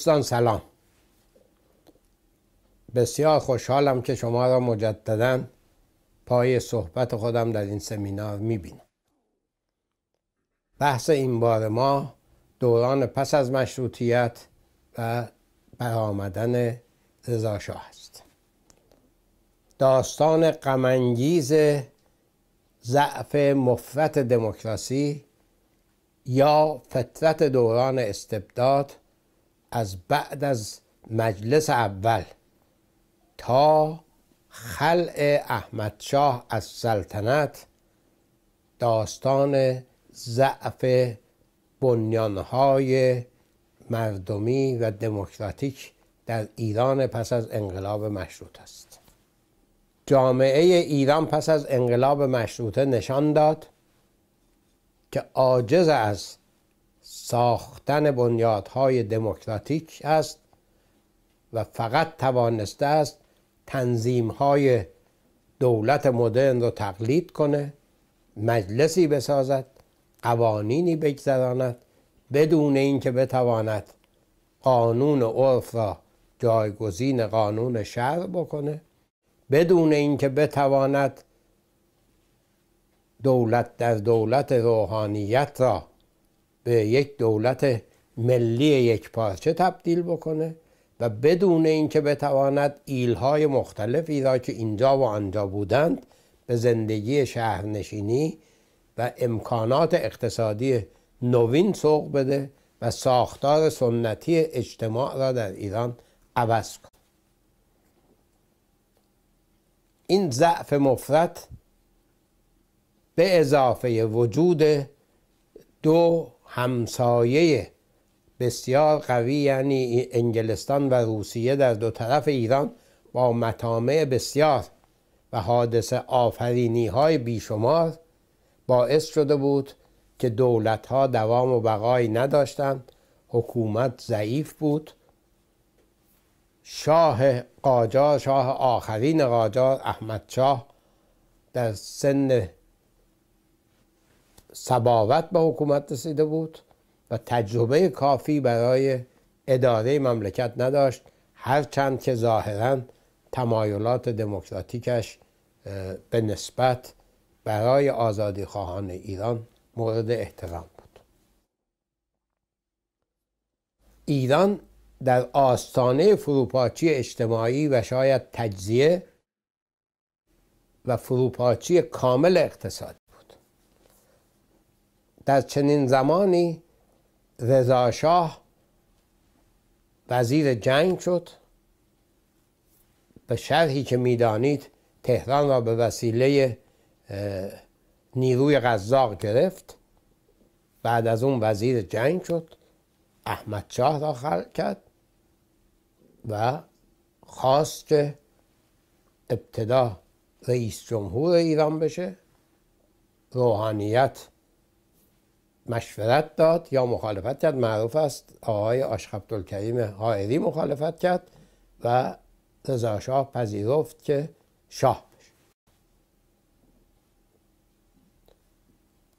دوستان سلام بسیار خوشحالم که شما را مجددا پای صحبت خودم در این سمینار میبینم بحث این بار ما دوران پس از مشروطیت و برآمدن رضاشاه است داستان غمانگیز ضعف مفرت دموکراسی یا فترت دوران استبداد از بعد از مجلس اول تا خلع احمدشاه از سلطنت داستان ضعف بنیانهای مردمی و دموکراتیک در ایران پس از انقلاب مشروط است جامعه ایران پس از انقلاب مشروطه نشان داد که عاجز از ساختن بنیادهای دموکراتیک است و فقط توانسته است تنظیمهای دولت مدرن را تقلید کنه مجلسی بسازد قوانینی بگذراند بدون اینکه بتواند قانون عرف را جایگزین قانون شهر بکنه بدون اینکه بتواند دولت در دولت روحانیت را به یک دولت ملی یک پارچه تبدیل بکنه و بدون اینکه بتواند ایلهای مختلف را که اینجا و آنجا بودند به زندگی شهرنشینی و امکانات اقتصادی نوین سوق بده و ساختار سنتی اجتماع را در ایران عوض کن این ضعف مفرد به اضافه وجود دو همسایه بسیار قوی یعنی انگلستان و روسیه در دو طرف ایران با مطامع بسیار و حادث آفرینی های بیشمار باعث شده بود که دولت ها دوام و بقایی نداشتند حکومت ضعیف بود شاه قاجار شاه آخرین قاجار احمد شاه در سن سباوت به حکومت رسیده بود و تجربه کافی برای اداره مملکت نداشت هرچند که ظاهرا تمایلات دموکراتیکش به نسبت برای آزادی خواهان ایران مورد احترام بود ایران در آستانه فروپاچی اجتماعی و شاید تجزیه و فروپاچی کامل اقتصاد. در چنین زمانی رضاشاه وزیر جنگ شد به شرحی که میدانید تهران را به وسیله نیروی غذاق گرفت بعد از اون وزیر جنگ شد احمد شاه را خلق کرد و خواست که ابتدا رئیس جمهور ایران بشه روحانیت مشورت داد یا مخالفت کرد معروف است آقای عبدالکریم حائری مخالفت کرد و رضا شاه پذیرفت که شاه بشه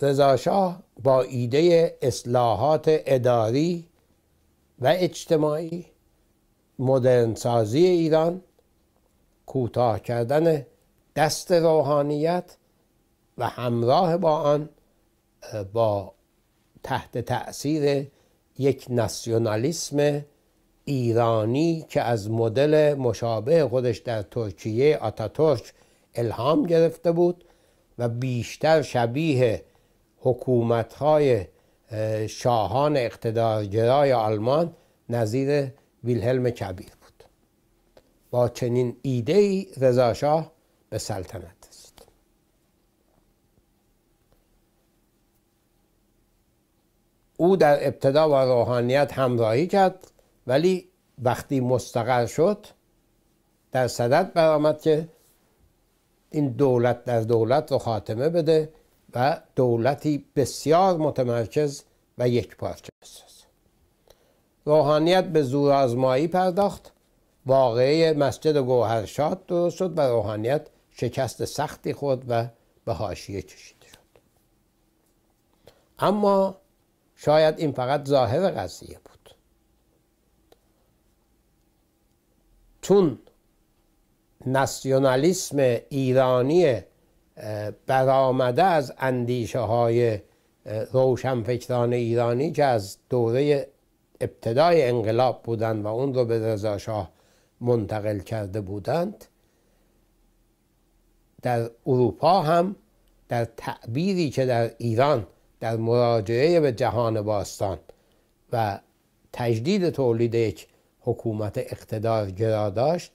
رضا شاه با ایده اصلاحات اداری و اجتماعی مدرن سازی ایران کوتاه کردن دست روحانیت و همراه با آن با تحت تأثیر یک ناسیونالیسم ایرانی که از مدل مشابه خودش در ترکیه آتاتورک الهام گرفته بود و بیشتر شبیه حکومت‌های شاهان اقتدارگرای آلمان نظیر ویلهلم کبیر بود با چنین ایده ای رضاشاه به سلطنت او در ابتدا با روحانیت همراهی کرد ولی وقتی مستقر شد در صدت برآمد که این دولت در دولت رو خاتمه بده و دولتی بسیار متمرکز و یک پارچه است روحانیت به زور آزمایی پرداخت واقعه مسجد گوهرشاد درست شد و روحانیت شکست سختی خود و به حاشیه کشیده شد اما شاید این فقط ظاهر قضیه بود چون ناسیونالیسم ایرانی برآمده از اندیشه های روشنفکران ایرانی که از دوره ابتدای انقلاب بودند و اون رو به شاه منتقل کرده بودند در اروپا هم در تعبیری که در ایران در مراجعه به جهان باستان و تجدید تولید یک حکومت اقتدار گرا داشت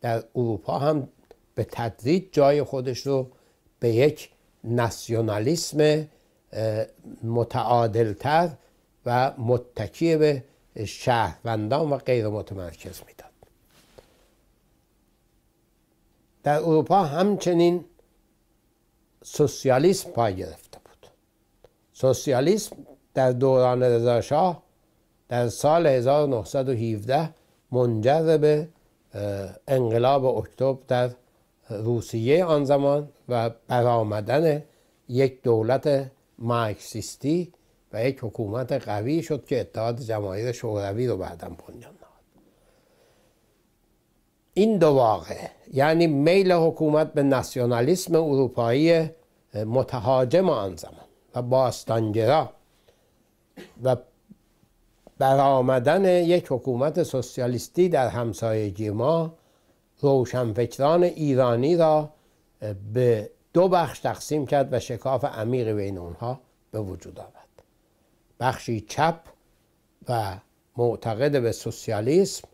در اروپا هم به تدریج جای خودش رو به یک ناسیونالیسم متعادلتر و متکی به شهروندان و غیر متمرکز میداد در اروپا همچنین سوسیالیسم پای گرفت سوسیالیسم در دوران رضاشاه در سال 1917 منجر به انقلاب اکتبر در روسیه آن زمان و برآمدن یک دولت مارکسیستی و یک حکومت قوی شد که اتحاد جماهیر شوروی رو بعدا بنیان نهاد این دو واقع یعنی میل حکومت به ناسیونالیسم اروپایی متهاجم آن زمان و و برآمدن یک حکومت سوسیالیستی در همسایگی ما روشنفکران ایرانی را به دو بخش تقسیم کرد و شکاف عمیقی بین اونها به وجود آورد بخشی چپ و معتقد به سوسیالیسم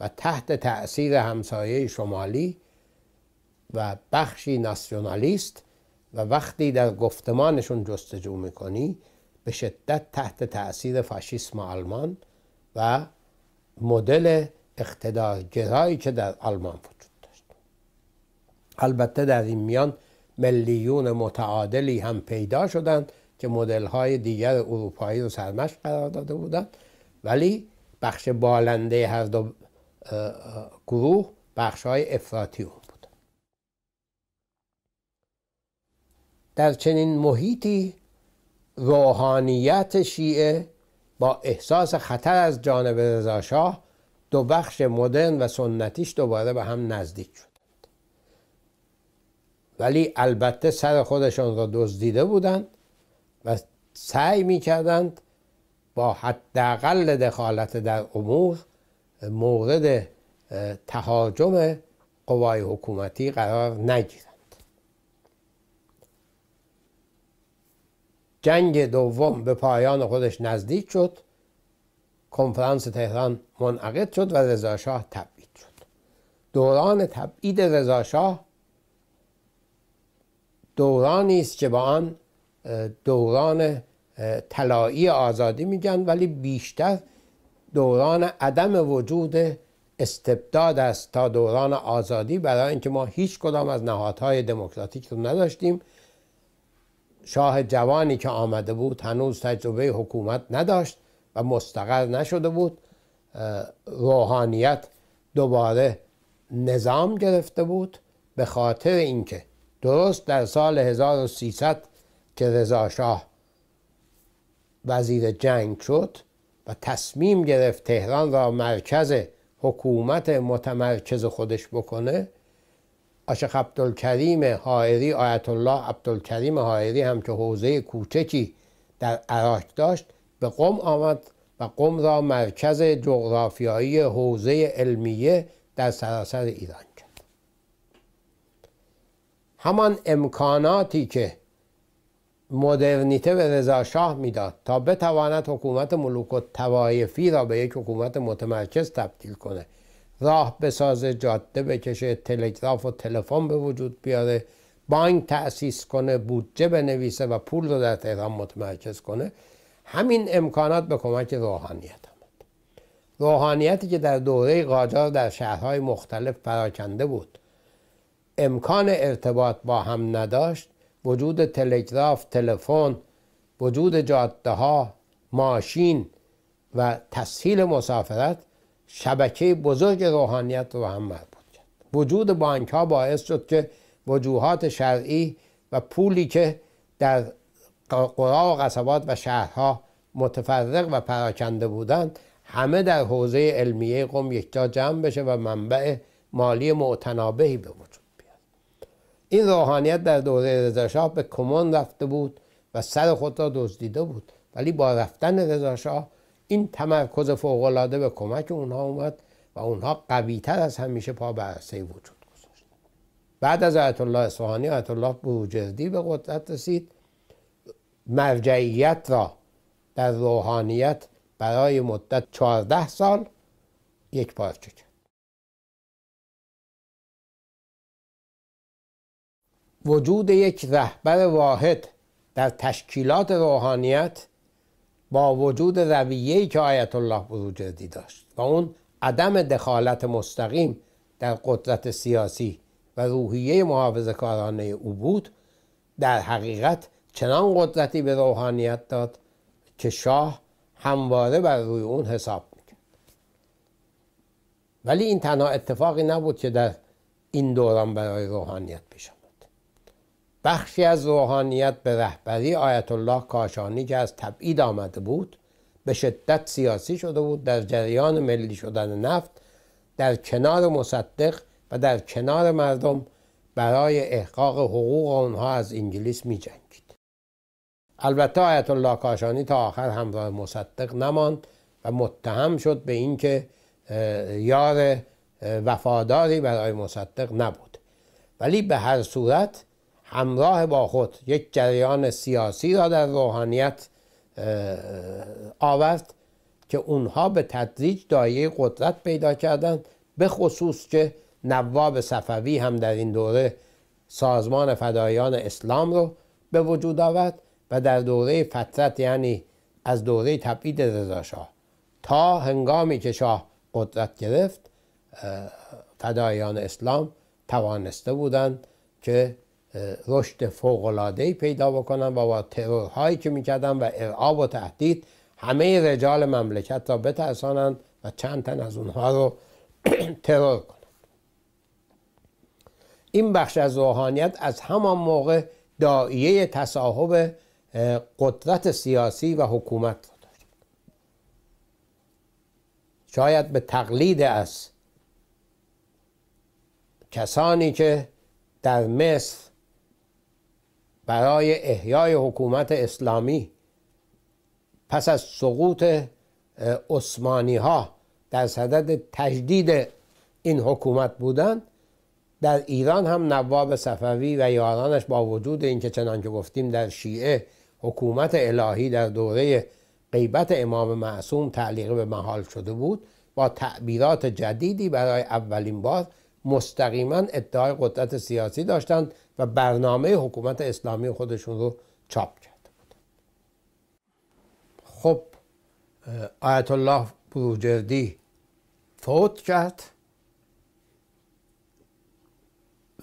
و تحت تأثیر همسایه شمالی و بخشی ناسیونالیست و وقتی در گفتمانشون جستجو میکنی به شدت تحت تاثیر فاشیسم آلمان و مدل اقتدارگرایی که در آلمان وجود داشت البته در این میان ملیون متعادلی هم پیدا شدند که مدل های دیگر اروپایی رو سرمش قرار داده بودند ولی بخش بالنده هر دو گروه بخش های افراطی در چنین محیطی روحانیت شیعه با احساس خطر از جانب شاه دو بخش مدرن و سنتیش دوباره به هم نزدیک شد ولی البته سر خودشان را دزدیده بودند و سعی می کردند با حداقل دخالت در امور مورد تهاجم قوای حکومتی قرار نگیرد. جنگ دوم به پایان خودش نزدیک شد کنفرانس تهران منعقد شد و رضاشاه تبعید شد دوران تبعید رضاشاه دورانی است که با آن دوران طلایی آزادی میگن ولی بیشتر دوران عدم وجود استبداد است تا دوران آزادی برای اینکه ما هیچ کدام از نهادهای دموکراتیک رو نداشتیم شاه جوانی که آمده بود هنوز تجربه حکومت نداشت و مستقر نشده بود روحانیت دوباره نظام گرفته بود به خاطر اینکه درست در سال 1300 که رضا شاه وزیر جنگ شد و تصمیم گرفت تهران را مرکز حکومت متمرکز خودش بکنه آشق عبدالکریم حائری آیت الله عبدالکریم حائری هم که حوزه کوچکی در عراق داشت به قم آمد و قم را مرکز جغرافیایی حوزه علمیه در سراسر ایران کرد همان امکاناتی که مدرنیته به رضا شاه میداد تا بتواند حکومت ملوک و توایفی را به یک حکومت متمرکز تبدیل کنه راه بسازه جاده بکشه تلگراف و تلفن به وجود بیاره بانک تأسیس کنه بودجه بنویسه و پول رو در تهران متمرکز کنه همین امکانات به کمک روحانیت آمد روحانیتی که در دوره قاجار در شهرهای مختلف پراکنده بود امکان ارتباط با هم نداشت وجود تلگراف تلفن وجود جاده ها ماشین و تسهیل مسافرت شبکه بزرگ روحانیت رو هم مربوط کرد وجود بانک ها باعث شد که وجوهات شرعی و پولی که در قرا و قصبات و شهرها متفرق و پراکنده بودند همه در حوزه علمیه قوم یکجا جمع بشه و منبع مالی معتنابهی به وجود بیاد این روحانیت در دوره رضاشاه به کمون رفته بود و سر خود را دزدیده بود ولی با رفتن رضاشاه این تمرکز فوقالعاده به کمک اونها اومد و اونها تر از همیشه پا به عرصه وجود گذاشت بعد از آیت الله اصفهانی آیت الله بوجردی به قدرت رسید مرجعیت را در روحانیت برای مدت 14 سال یک پارچه کرد وجود یک رهبر واحد در تشکیلات روحانیت با وجود ای که آیت الله بروجردی داشت و اون عدم دخالت مستقیم در قدرت سیاسی و روحیه محافظ کارانه او بود در حقیقت چنان قدرتی به روحانیت داد که شاه همواره بر روی اون حساب میکرد ولی این تنها اتفاقی نبود که در این دوران برای روحانیت پیش بخشی از روحانیت به رهبری آیت الله کاشانی که از تبعید آمده بود به شدت سیاسی شده بود در جریان ملی شدن نفت در کنار مصدق و در کنار مردم برای احقاق حقوق آنها از انگلیس می جنگید. البته آیت الله کاشانی تا آخر همراه مصدق نماند و متهم شد به اینکه یار وفاداری برای مصدق نبود ولی به هر صورت همراه با خود یک جریان سیاسی را در روحانیت آورد که اونها به تدریج دایه قدرت پیدا کردند به خصوص که نواب صفوی هم در این دوره سازمان فدایان اسلام رو به وجود آورد و در دوره فترت یعنی از دوره تبعید شاه تا هنگامی که شاه قدرت گرفت فدایان اسلام توانسته بودند که رشد ای پیدا بکنن و با ترورهایی که میکردن و ارعاب و تهدید همه رجال مملکت را بترسانند و چند تن از اونها رو ترور کنند این بخش از روحانیت از همان موقع دائیه تصاحب قدرت سیاسی و حکومت را داشت شاید به تقلید از کسانی که در مصر برای احیای حکومت اسلامی پس از سقوط عثمانی ها در صدد تجدید این حکومت بودند در ایران هم نواب صفوی و یارانش با وجود اینکه چنان که گفتیم در شیعه حکومت الهی در دوره غیبت امام معصوم تعلیق به محال شده بود با تعبیرات جدیدی برای اولین بار مستقیما ادعای قدرت سیاسی داشتند و برنامه حکومت اسلامی خودشون رو چاپ کرده بودند خب آیت الله بروجردی فوت کرد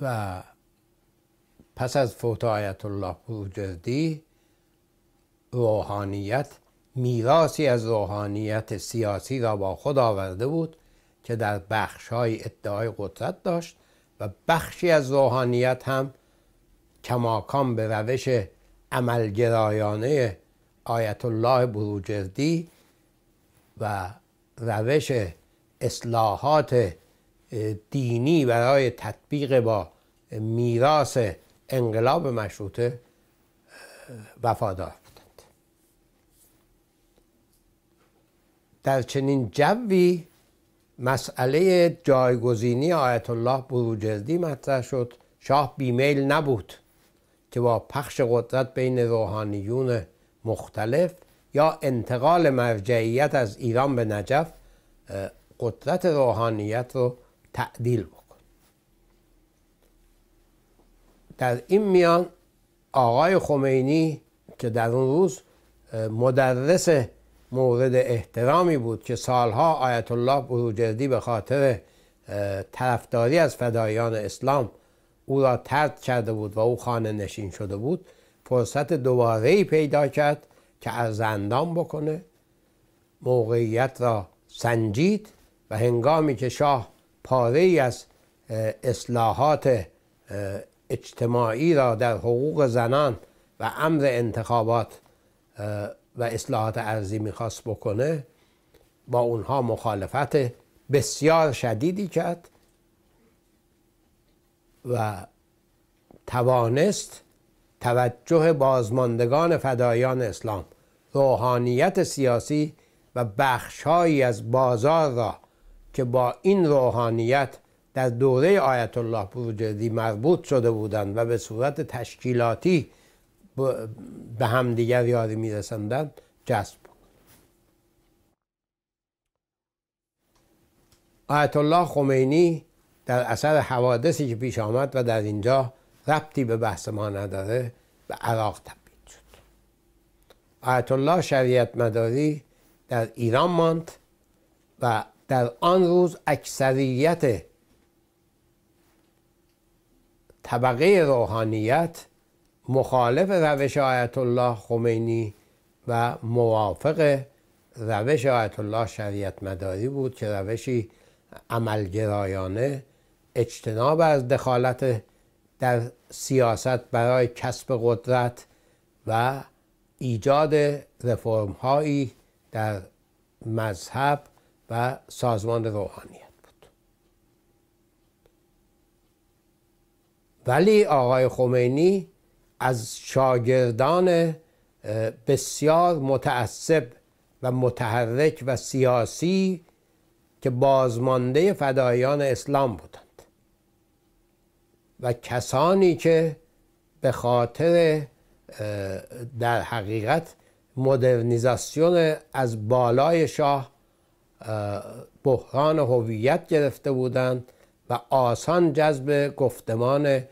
و پس از فوت آیت الله بروجردی روحانیت میراسی از روحانیت سیاسی را با خود آورده بود که در بخش های ادعای قدرت داشت و بخشی از روحانیت هم کماکان به روش عملگرایانه آیت الله بروجردی و روش اصلاحات دینی برای تطبیق با میراث انقلاب مشروطه وفادار بودند در چنین جوی مسئله جایگزینی آیت الله بروجردی مطرح شد شاه بیمیل نبود که با پخش قدرت بین روحانیون مختلف یا انتقال مرجعیت از ایران به نجف قدرت روحانیت رو تعدیل بکن در این میان آقای خمینی که در اون روز مدرس مورد احترامی بود که سالها آیت الله بروجردی به خاطر طرفداری از فدایان اسلام او را ترد کرده بود و او خانه نشین شده بود فرصت دوباره ای پیدا کرد که از زندان بکنه موقعیت را سنجید و هنگامی که شاه پاره ای از اصلاحات اجتماعی را در حقوق زنان و امر انتخابات و اصلاحات ارزی میخواست بکنه با اونها مخالفت بسیار شدیدی کرد و توانست توجه بازماندگان فدایان اسلام روحانیت سیاسی و بخشهایی از بازار را که با این روحانیت در دوره آیت الله بروجردی مربوط شده بودند و به صورت تشکیلاتی به همدیگر یاری میرسندن جذب آیت الله خمینی در اثر حوادثی که پیش آمد و در اینجا ربطی به بحث ما نداره به عراق تبدیل شد آیت الله شریعت مداری در ایران ماند و در آن روز اکثریت طبقه روحانیت مخالف روش آیت الله خمینی و موافق روش آیت الله شریعت مداری بود که روشی عملگرایانه اجتناب از دخالت در سیاست برای کسب قدرت و ایجاد رفرم هایی در مذهب و سازمان روحانیت بود ولی آقای خمینی از شاگردان بسیار متعصب و متحرک و سیاسی که بازمانده فدایان اسلام بودند و کسانی که به خاطر در حقیقت مدرنیزاسیون از بالای شاه بحران هویت گرفته بودند و آسان جذب گفتمان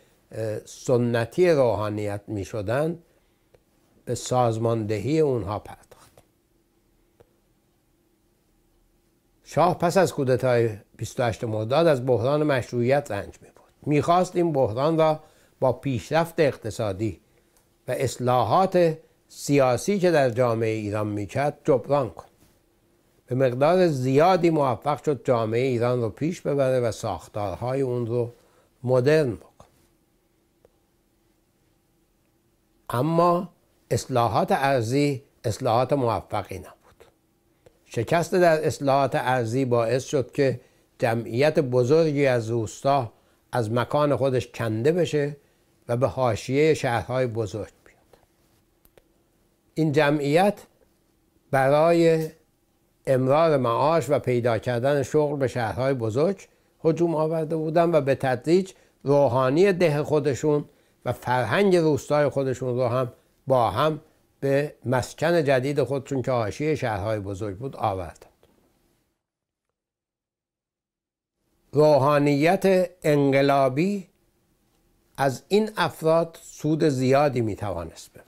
سنتی روحانیت می شدن به سازماندهی اونها پرداخت شاه پس از کودتای 28 مرداد از بحران مشروعیت رنج می بود خواست این بحران را با پیشرفت اقتصادی و اصلاحات سیاسی که در جامعه ایران کرد جبران کن به مقدار زیادی موفق شد جامعه ایران رو پیش ببره و ساختارهای اون رو مدرن بود اما اصلاحات ارزی اصلاحات موفقی نبود شکست در اصلاحات ارزی باعث شد که جمعیت بزرگی از روستا از مکان خودش کنده بشه و به حاشیه شهرهای بزرگ بیاد این جمعیت برای امرار معاش و پیدا کردن شغل به شهرهای بزرگ هجوم آورده بودن و به تدریج روحانی ده خودشون و فرهنگ روستای خودشون رو هم با هم به مسکن جدید خودشون که حاشیه شهرهای بزرگ بود آوردند روحانیت انقلابی از این افراد سود زیادی میتوانست ببره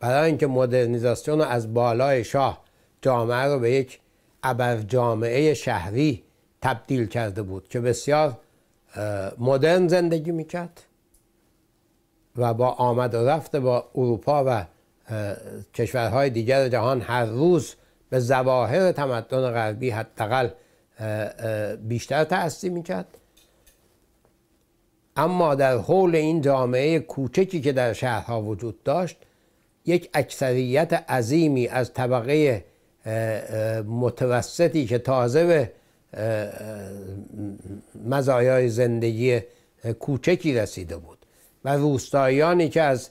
برای اینکه مدرنیزاسیون رو از بالای شاه جامعه رو به یک ابر جامعه شهری تبدیل کرده بود که بسیار مدرن زندگی میکرد و با آمد و رفت با اروپا و کشورهای دیگر جهان هر روز به زواهر تمدن غربی حداقل بیشتر می میکرد اما در حول این جامعه کوچکی که در شهرها وجود داشت یک اکثریت عظیمی از طبقه متوسطی که تازه به مزایای زندگی کوچکی رسیده بود و روستاییانی که از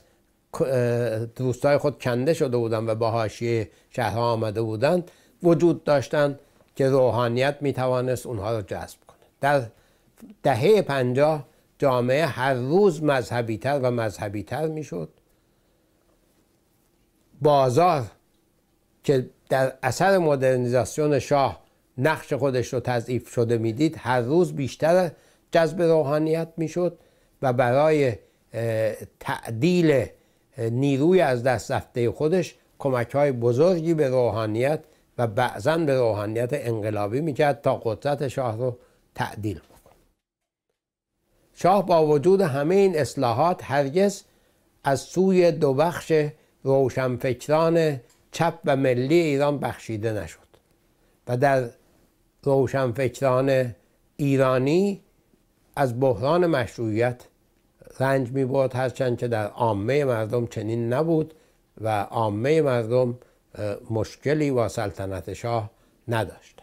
روستای خود کنده شده بودند و به حاشیه شهرها آمده بودند وجود داشتند که روحانیت میتوانست اونها را جذب کنه در دهه پنجاه جامعه هر روز مذهبی تر و مذهبی می میشد بازار که در اثر مدرنیزاسیون شاه نقش خودش رو تضعیف شده میدید هر روز بیشتر جذب روحانیت میشد و برای تعدیل نیروی از دست رفته خودش کمک های بزرگی به روحانیت و بعضا به روحانیت انقلابی میکرد تا قدرت شاه رو تعدیل بکن شاه با وجود همه این اصلاحات هرگز از سوی دو بخش روشنفکران چپ و ملی ایران بخشیده نشد و در روشنفکران ایرانی از بحران مشروعیت رنج می برد هرچند که در عامه مردم چنین نبود و عامه مردم مشکلی با سلطنت شاه نداشت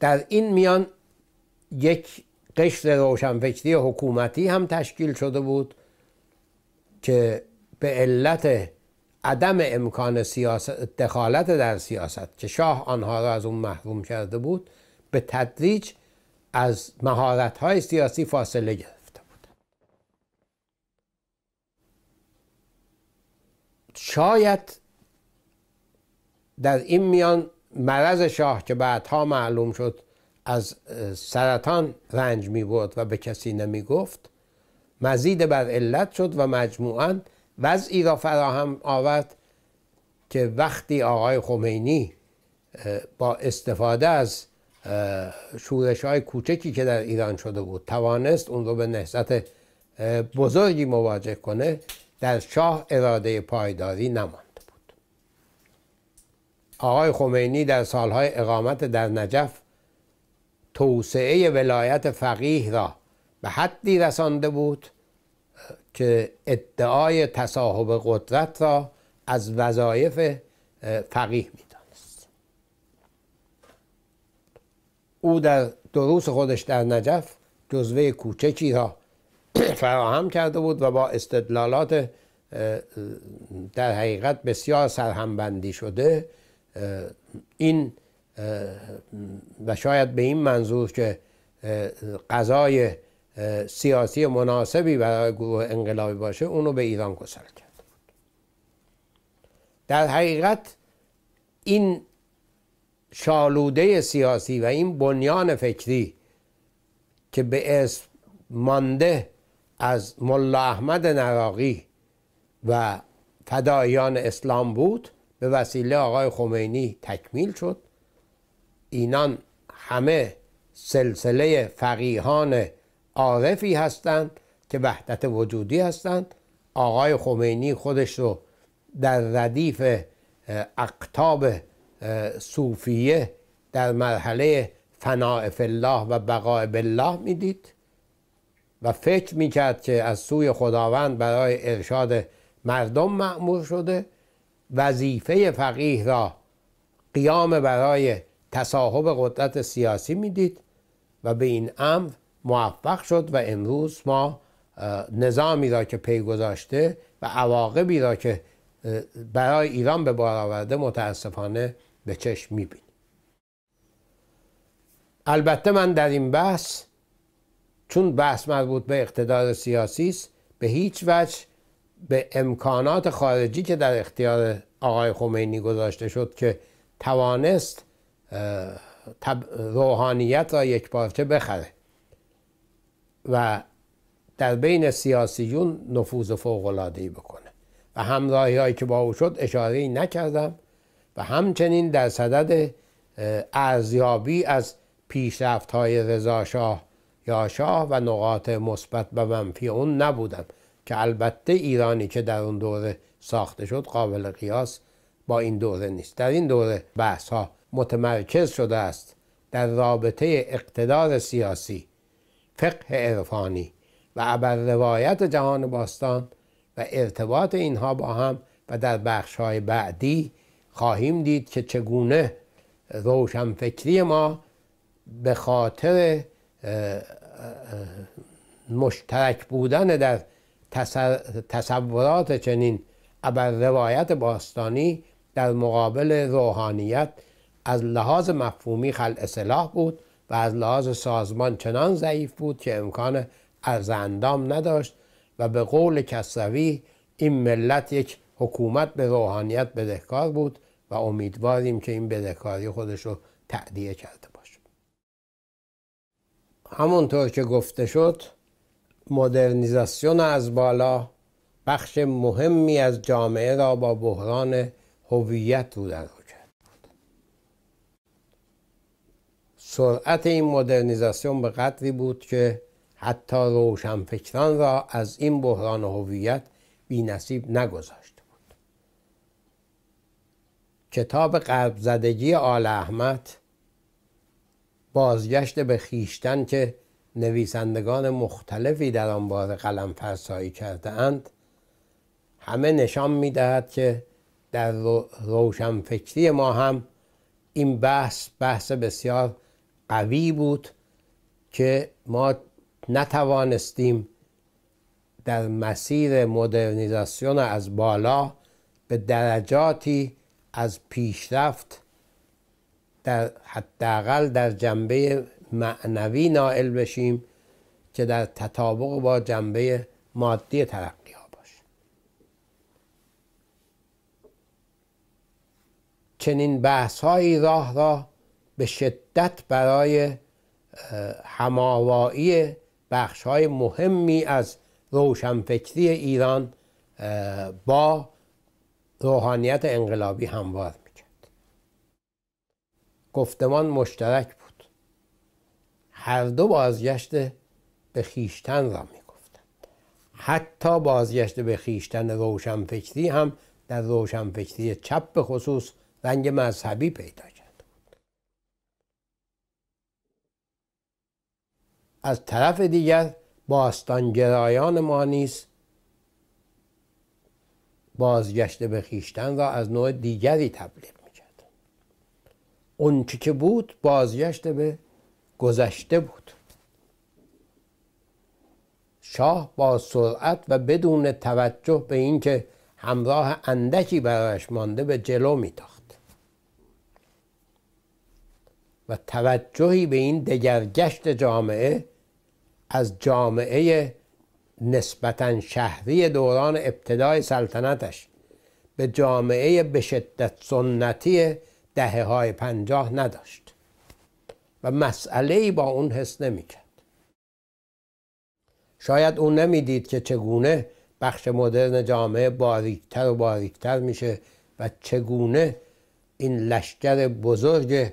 در این میان یک قشر روشنفکری حکومتی هم تشکیل شده بود که به علت عدم امکان سیاست دخالت در سیاست که شاه آنها را از اون محروم کرده بود به تدریج از مهارت های سیاسی فاصله گرفته بود شاید در این میان مرض شاه که بعدها معلوم شد از سرطان رنج می بود و به کسی نمی گفت مزید بر علت شد و مجموعا وضعی را فراهم آورد که وقتی آقای خمینی با استفاده از شورش های کوچکی که در ایران شده بود توانست اون رو به نهزت بزرگی مواجه کنه در شاه اراده پایداری نمانده بود آقای خمینی در سالهای اقامت در نجف توسعه ولایت فقیه را به حدی رسانده بود که ادعای تصاحب قدرت را از وظایف فقیه می او در دروس خودش در نجف جزوه کوچکی را فراهم کرده بود و با استدلالات در حقیقت بسیار سرهمبندی شده این و شاید به این منظور که قضای سیاسی مناسبی برای گروه انقلابی باشه اونو به ایران گسل کرده بود در حقیقت این شالوده سیاسی و این بنیان فکری که به اسم مانده از ملا احمد نراقی و فدایان اسلام بود به وسیله آقای خمینی تکمیل شد اینان همه سلسله فقیهان عارفی هستند که وحدت وجودی هستند آقای خمینی خودش رو در ردیف اقتاب صوفیه در مرحله فناع الله و بقاء بالله میدید و فکر میکرد که از سوی خداوند برای ارشاد مردم معمور شده وظیفه فقیه را قیام برای تصاحب قدرت سیاسی میدید و به این امر موفق شد و امروز ما نظامی را که پی گذاشته و عواقبی را که برای ایران به بار آورده متاسفانه به چشم میبینیم البته من در این بحث چون بحث مربوط به اقتدار سیاسی است به هیچ وجه به امکانات خارجی که در اختیار آقای خمینی گذاشته شد که توانست روحانیت را یک پارچه بخره و در بین سیاسیون نفوذ ای بکنه و همراهی هایی که با او شد اشاره نکردم و همچنین در صدد ارزیابی از پیشرفت های رضا شاه یا شاه و نقاط مثبت و منفی اون نبودم که البته ایرانی که در اون دوره ساخته شد قابل قیاس با این دوره نیست در این دوره بحث ها متمرکز شده است در رابطه اقتدار سیاسی فقه عرفانی و ابر روایت جهان باستان و ارتباط اینها با هم و در بخش های بعدی خواهیم دید که چگونه روشنفکری ما به خاطر مشترک بودن در تصورات چنین ابر روایت باستانی در مقابل روحانیت از لحاظ مفهومی خل اصلاح بود و از لحاظ سازمان چنان ضعیف بود که امکان ارزندام نداشت و به قول کسروی این ملت یک حکومت به روحانیت بدهکار بود و امیدواریم که این بدهکاری خودش رو تعدیه کرده باشه همونطور که گفته شد مدرنیزاسیون از بالا بخش مهمی از جامعه را با بحران هویت رو در رو کرد سرعت این مدرنیزاسیون به قدری بود که حتی روشنفکران را از این بحران هویت بینصیب نگذاشته بود کتاب قرب زدگی آل احمد بازگشت به خیشتن که نویسندگان مختلفی در آن باره قلم فرسایی کرده اند همه نشان می‌دهد که در روشنفکری ما هم این بحث بحث بسیار قوی بود که ما نتوانستیم در مسیر مدرنیزاسیون از بالا به درجاتی از پیشرفت در حداقل در جنبه معنوی نائل بشیم که در تطابق با جنبه مادی ترقی ها باشه چنین بحث های راه را به شدت برای هماوایی بخش های مهمی از روشنفکری ایران با روحانیت انقلابی هموار میکرد گفتمان مشترک بود هر دو بازگشت به خیشتن را میگفتند حتی بازگشت به خیشتن روشنفکری هم در روشنفکری چپ به خصوص رنگ مذهبی پیدا کرد از طرف دیگر باستانگرایان ما نیست بازگشت به خیشتن را از نوع دیگری تبلیغ میکرد اون چی که بود بازگشت به گذشته بود شاه با سرعت و بدون توجه به اینکه همراه اندکی برایش مانده به جلو میتاخت و توجهی به این دگرگشت جامعه از جامعه نسبتا شهری دوران ابتدای سلطنتش به جامعه به شدت سنتی دهه های پنجاه نداشت و مسئله با اون حس نمیکرد شاید اون نمیدید که چگونه بخش مدرن جامعه باریکتر و باریکتر میشه و چگونه این لشکر بزرگ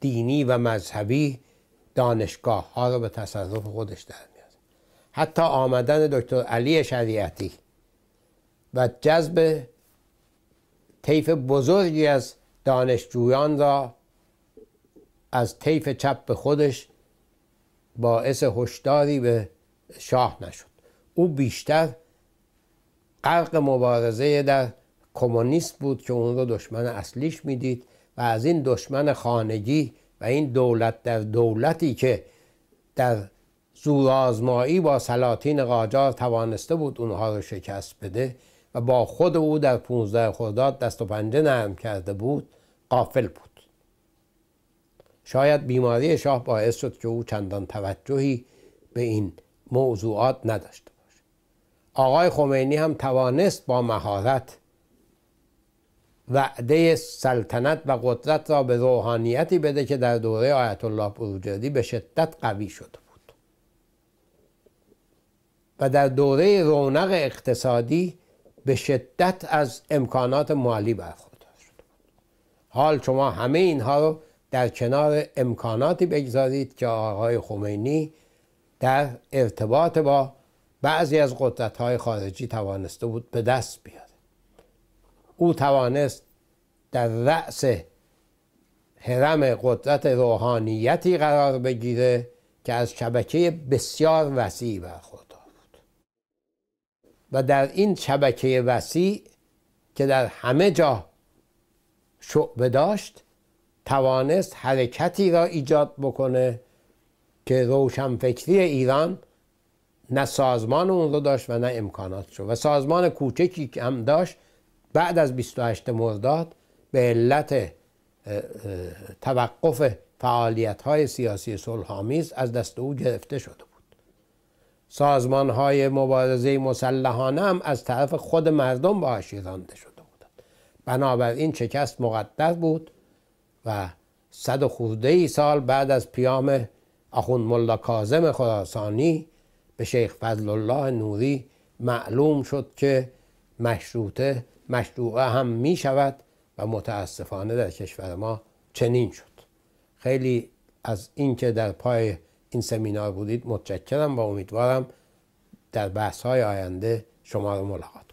دینی و مذهبی دانشگاه ها رو به تصرف خودش در میاد حتی آمدن دکتر علی شریعتی و جذب طیف بزرگی از دانشجویان را از طیف چپ به خودش باعث هشداری به شاه نشد او بیشتر غرق مبارزه در کمونیست بود که اون رو دشمن اصلیش میدید و از این دشمن خانگی و این دولت در دولتی که در آزمایی با سلاطین قاجار توانسته بود اونها رو شکست بده و با خود او در 15 خرداد دست و پنجه نرم کرده بود قافل بود شاید بیماری شاه باعث شد که او چندان توجهی به این موضوعات نداشته باشد آقای خمینی هم توانست با مهارت وعده سلطنت و قدرت را به روحانیتی بده که در دوره آیت الله بروجردی به شدت قوی شده بود و در دوره رونق اقتصادی به شدت از امکانات مالی برخوردار شده بود حال شما همه اینها رو در کنار امکاناتی بگذارید که آقای خمینی در ارتباط با بعضی از های خارجی توانسته بود به دست بیاد او توانست در رأس حرم قدرت روحانیتی قرار بگیره که از شبکه بسیار وسیعی برخوردار بود و در این شبکه وسیع که در همه جا شعبه داشت توانست حرکتی را ایجاد بکنه که روشنفکری ایران نه سازمان اون رو داشت و نه امکانات شد و سازمان کوچکی که هم داشت بعد از 28 مرداد به علت توقف فعالیت های سیاسی سلحامیز از دست او گرفته شده بود سازمان های مبارزه مسلحانه هم از طرف خود مردم به شده بود بنابراین شکست مقدر بود و صد و خورده ای سال بعد از پیام اخون ملا کازم خراسانی به شیخ فضل الله نوری معلوم شد که مشروطه مشروعه هم می شود و متاسفانه در کشور ما چنین شد خیلی از اینکه در پای این سمینار بودید متشکرم و امیدوارم در بحث های آینده شما رو ملاقات